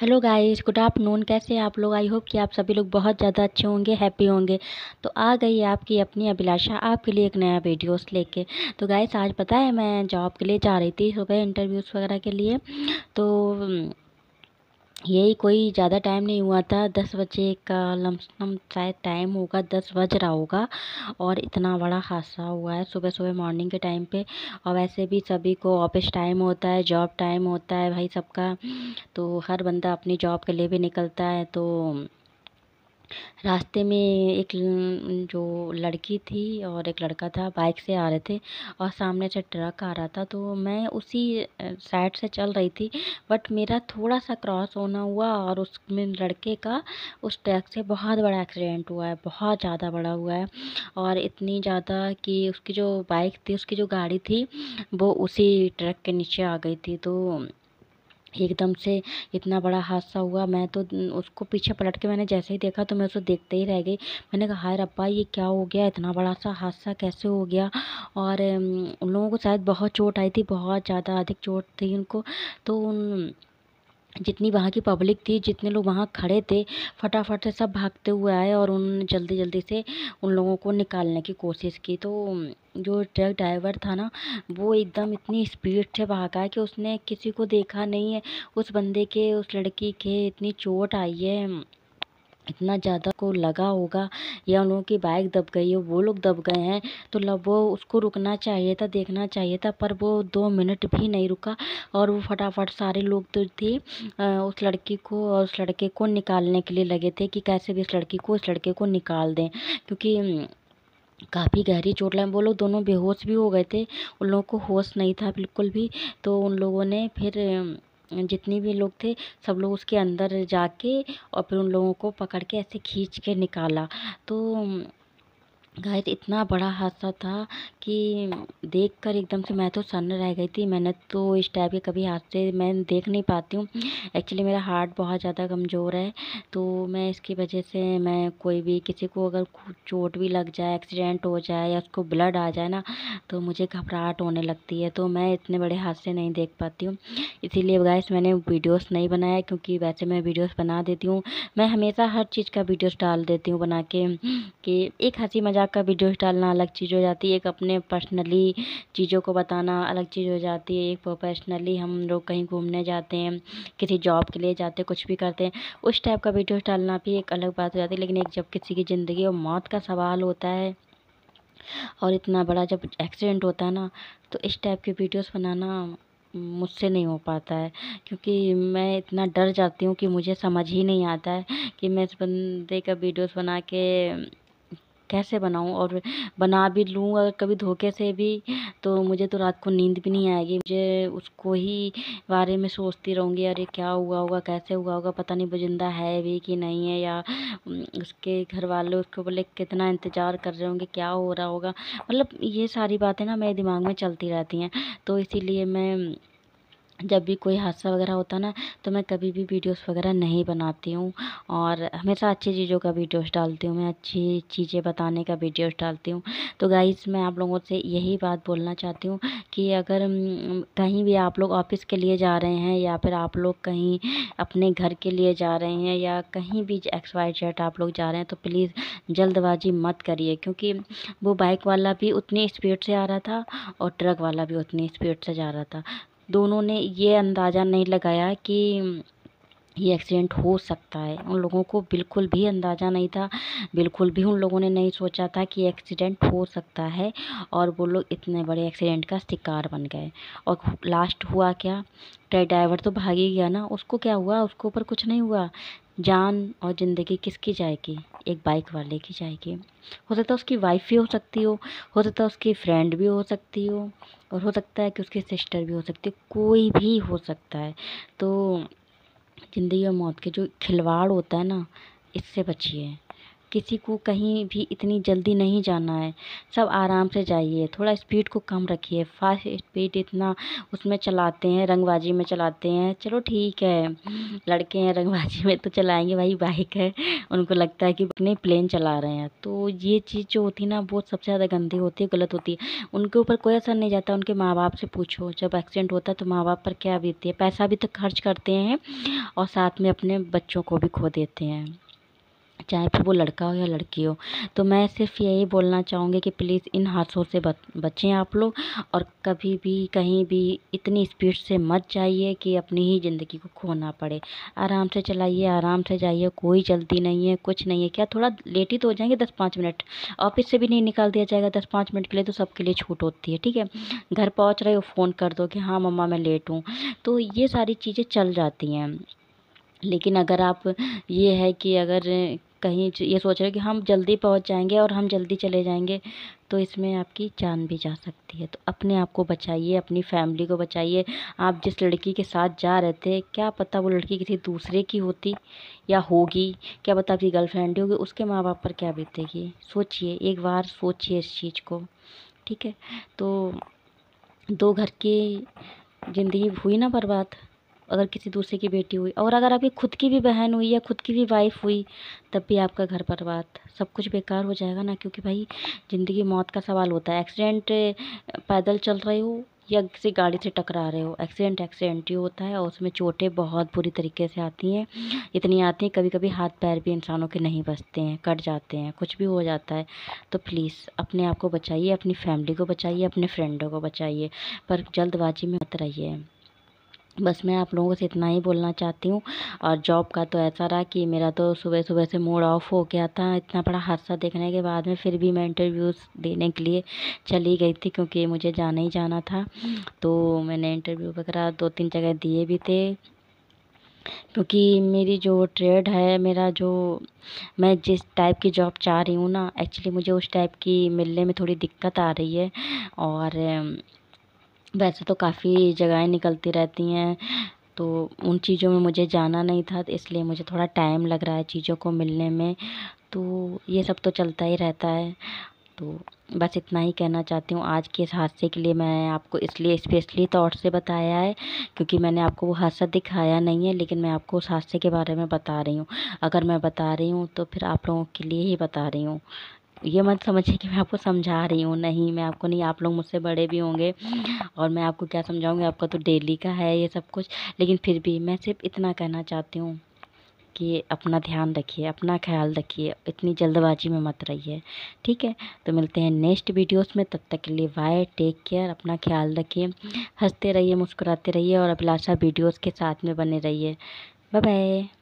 hello guys good afternoon कैसे हैं आप लोग आई होप कि आप सभी लोग बहुत ज़्यादा अच्छे होंगे हैप्पी होंगे तो आ गई आपकी अपनी अभिलाषा आपके लिए एक नया वीडियोस लेके तो गाइस आज पता है मैं जॉब के लिए जा रही थी सुबह इंटरव्यूज़ वगैरह के लिए तो यही कोई ज़्यादा टाइम नहीं हुआ था दस बजे का लमसम शायद टाइम होगा दस बज रहा होगा और इतना बड़ा हादसा हुआ है सुबह सुबह मॉर्निंग के टाइम पे और वैसे भी सभी को ऑफिस टाइम होता है जॉब टाइम होता है भाई सबका तो हर बंदा अपनी जॉब के लिए भी निकलता है तो रास्ते में एक जो लड़की थी और एक लड़का था बाइक से आ रहे थे और सामने से ट्रक आ रहा था तो मैं उसी साइड से चल रही थी बट मेरा थोड़ा सा क्रॉस होना हुआ और उसमें लड़के का उस ट्रक से बहुत बड़ा एक्सीडेंट हुआ है बहुत ज़्यादा बड़ा हुआ है और इतनी ज़्यादा कि उसकी जो बाइक थी उसकी जो गाड़ी थी वो उसी ट्रक के नीचे आ गई थी तो एकदम से इतना बड़ा हादसा हुआ मैं तो उसको पीछे पलट के मैंने जैसे ही देखा तो मैं उसको देखते ही रह गई मैंने कहा हाय रब्बा ये क्या हो गया इतना बड़ा सा हादसा कैसे हो गया और उन लोगों को शायद बहुत चोट आई थी बहुत ज़्यादा अधिक चोट थी उनको तो उन जितनी वहाँ की पब्लिक थी जितने लोग वहाँ खड़े थे फटाफट से सब भागते हुए आए और उन जल्दी जल्दी से उन लोगों को निकालने की कोशिश की तो जो ट्रक ड्राइवर था ना वो एकदम इतनी स्पीड से भागा कि उसने किसी को देखा नहीं है उस बंदे के उस लड़की के इतनी चोट आई है इतना ज़्यादा को लगा होगा या उन लोगों की बाइक दब गई है वो लोग दब गए हैं तो लग वो उसको रुकना चाहिए था देखना चाहिए था पर वो दो मिनट भी नहीं रुका और वो फटाफट सारे लोग तो थे उस लड़की को और उस लड़के को निकालने के लिए लगे थे कि कैसे भी इस लड़की को इस लड़के को निकाल दें क्योंकि काफ़ी गहरी चोट लगी वो लोग दोनों बेहोश भी हो गए थे उन लोगों को होश नहीं था बिल्कुल भी तो उन लोगों ने फिर जितने भी लोग थे सब लोग उसके अंदर जाके और फिर उन लोगों को पकड़ के ऐसे खींच के निकाला तो गाइस इतना बड़ा हादसा था कि देखकर एकदम से मैं तो सन्न रह गई थी मैंने तो इस टाइप के कभी हादसे मैं देख नहीं पाती हूँ एक्चुअली मेरा हार्ट बहुत ज़्यादा कमज़ोर है तो मैं इसकी वजह से मैं कोई भी किसी को अगर चोट भी लग जाए एक्सीडेंट हो जाए या उसको ब्लड आ जाए ना तो मुझे घबराहट होने लगती है तो मैं इतने बड़े हादसे नहीं देख पाती हूँ इसीलिए गाइस मैंने वीडियोस नहीं बनाया क्योंकि वैसे मैं वीडियोस बना देती हूँ मैं हमेशा हर चीज़ का वीडियोस डाल देती हूँ बना के कि एक हंसी मजाक मज़ाक का वीडियो डालना अलग चीज़ हो जाती है एक अपने पर्सनली चीज़ों को बताना अलग चीज़ हो जाती है एक प्रोफेशनली हम लोग कहीं घूमने जाते हैं किसी जॉब के लिए जाते हैं कुछ भी करते हैं उस टाइप का वीडियो डालना भी एक अलग बात हो जाती है लेकिन एक जब किसी की ज़िंदगी और मौत का सवाल होता है और इतना बड़ा जब एक्सीडेंट होता है ना तो इस टाइप के वीडियोस बनाना मुझसे नहीं हो पाता है क्योंकि मैं इतना डर जाती हूँ कि मुझे समझ ही नहीं आता है कि मैं इस बंदे का वीडियोस बना के कैसे बनाऊँ और बना भी लूँ अगर कभी धोखे से भी तो मुझे तो रात को नींद भी नहीं आएगी मुझे उसको ही बारे में सोचती रहूँगी अरे क्या हुआ होगा कैसे हुआ होगा पता नहीं वो जिंदा है भी कि नहीं है या उसके घर वाले उसके बोले कितना इंतज़ार कर रहे होंगे क्या हो रहा होगा मतलब ये सारी बातें ना मेरे दिमाग में चलती रहती हैं तो इसीलिए मैं जब भी कोई हादसा वगैरह होता ना तो मैं कभी भी वीडियोस वगैरह नहीं बनाती हूँ और हमेशा अच्छी चीज़ों का वीडियोस डालती हूँ मैं अच्छी चीज़ें बताने का वीडियोस डालती हूँ तो गाइस मैं आप लोगों से यही बात बोलना चाहती हूँ कि अगर कहीं भी आप लोग ऑफिस के लिए जा रहे हैं या फिर आप लोग कहीं अपने घर के लिए जा रहे हैं या कहीं भी एक्स वाई जेड आप लोग जा रहे हैं तो प्लीज़ जल्दबाजी मत करिए क्योंकि वो बाइक वाला भी उतनी स्पीड से आ रहा था और ट्रक वाला भी उतनी स्पीड से जा रहा था दोनों ने ये अंदाज़ा नहीं लगाया कि ये एक्सीडेंट हो सकता है उन लोगों को बिल्कुल भी अंदाज़ा नहीं था बिल्कुल भी उन लोगों ने नहीं सोचा था कि एक्सीडेंट हो सकता है और वो लोग इतने बड़े एक्सीडेंट का शिकार बन गए और लास्ट हुआ क्या ट्रक ड्राइवर तो भाग ही गया ना उसको क्या हुआ उसको ऊपर कुछ नहीं हुआ जान और ज़िंदगी किसकी जाएगी एक बाइक वाले की जाएगी हो सकता है उसकी वाइफ भी हो सकती हो हो सकता है उसकी फ्रेंड भी हो सकती हो और हो सकता है कि उसकी सिस्टर भी हो सकती हो कोई भी हो सकता है तो ज़िंदगी और मौत के जो खिलवाड़ होता है ना इससे बचिए किसी को कहीं भी इतनी जल्दी नहीं जाना है सब आराम से जाइए थोड़ा स्पीड को कम रखिए फास्ट स्पीड इतना उसमें चलाते हैं रंगबाजी में चलाते हैं चलो ठीक है लड़के हैं रंगबाजी में तो चलाएंगे भाई बाइक है उनको लगता है कि अपने प्लेन चला रहे हैं तो ये चीज़ जो होती है ना वो सबसे ज़्यादा गंदी होती है गलत होती है उनके ऊपर कोई असर नहीं जाता उनके माँ बाप से पूछो जब एक्सीडेंट होता है तो माँ बाप पर क्या बीतती है पैसा भी तो खर्च करते हैं और साथ में अपने बच्चों को भी खो देते हैं चाहे फिर वो लड़का हो या लड़की हो तो मैं सिर्फ यही बोलना चाहूँगी कि प्लीज़ इन हादसों से बच बचें आप लोग और कभी भी कहीं भी इतनी स्पीड से मत जाइए कि अपनी ही ज़िंदगी को खोना पड़े आराम से चलाइए आराम से जाइए कोई जल्दी नहीं है कुछ नहीं है क्या थोड़ा लेट ही तो हो जाएंगे दस पाँच मिनट ऑफिस से भी नहीं निकाल दिया जाएगा दस पाँच मिनट के लिए तो सबके लिए छूट होती है ठीक है घर पहुँच रहे हो फ़ोन कर दो कि हाँ मम्मा मैं लेट हूँ तो ये सारी चीज़ें चल जाती हैं लेकिन अगर आप ये है कि अगर कहीं ये सोच रहे हो कि हम जल्दी पहुंच जाएंगे और हम जल्दी चले जाएंगे तो इसमें आपकी जान भी जा सकती है तो अपने आप को बचाइए अपनी फैमिली को बचाइए आप जिस लड़की के साथ जा रहे थे क्या पता वो लड़की किसी दूसरे की होती या होगी क्या पता आपकी गर्लफ्रेंड होगी उसके माँ बाप पर क्या बीतेगी सोचिए एक बार सोचिए इस चीज़ को ठीक है तो दो घर की ज़िंदगी हुई ना बर्बाद अगर किसी दूसरे की बेटी हुई और अगर आपकी खुद की भी बहन हुई या खुद की भी वाइफ हुई तब भी आपका घर बर्बाद सब कुछ बेकार हो जाएगा ना क्योंकि भाई ज़िंदगी मौत का सवाल होता है एक्सीडेंट पैदल चल रहे हो या किसी गाड़ी से टकरा रहे हो एक्सीडेंट एक्सीडेंट ही होता है और उसमें चोटें बहुत बुरी तरीके से आती हैं इतनी आती हैं कभी कभी हाथ पैर भी इंसानों के नहीं बचते हैं कट जाते हैं कुछ भी हो जाता है तो प्लीज़ अपने आप को बचाइए अपनी फैमिली को बचाइए अपने फ्रेंडों को बचाइए पर जल्दबाजी में मत रहिए बस मैं आप लोगों से इतना ही बोलना चाहती हूँ और जॉब का तो ऐसा रहा कि मेरा तो सुबह सुबह से मूड ऑफ़ हो गया था इतना बड़ा हादसा देखने के बाद में फिर भी मैं इंटरव्यूज़ देने के लिए चली गई थी क्योंकि मुझे जाना ही जाना था तो मैंने इंटरव्यू वगैरह दो तीन जगह दिए भी थे क्योंकि मेरी जो ट्रेड है मेरा जो मैं जिस टाइप की जॉब चाह रही हूँ ना एक्चुअली मुझे उस टाइप की मिलने में थोड़ी दिक्कत आ रही है और वैसे तो काफ़ी जगहें निकलती रहती हैं तो उन चीज़ों में मुझे जाना नहीं था तो इसलिए मुझे थोड़ा टाइम लग रहा है चीज़ों को मिलने में तो ये सब तो चलता ही रहता है तो बस इतना ही कहना चाहती हूँ आज के इस हादसे के लिए मैं आपको इसलिए स्पेशली तौर से बताया है क्योंकि मैंने आपको वो हादसा दिखाया नहीं है लेकिन मैं आपको उस हादसे के बारे में बता रही हूँ अगर मैं बता रही हूँ तो फिर आप लोगों के लिए ही बता रही हूँ ये मत समझिए कि मैं आपको समझा रही हूँ नहीं मैं आपको नहीं आप लोग मुझसे बड़े भी होंगे और मैं आपको क्या समझाऊँगी आपका तो डेली का है ये सब कुछ लेकिन फिर भी मैं सिर्फ इतना कहना चाहती हूँ कि अपना ध्यान रखिए अपना ख्याल रखिए इतनी जल्दबाजी में मत रहिए ठीक है तो मिलते हैं नेक्स्ट वीडियोस में तब तक के लिए बाय टेक केयर अपना ख्याल रखिए हंसते रहिए मुस्कुराते रहिए और अभिलाषा वीडियोस के साथ में बने रहिए बाय बाय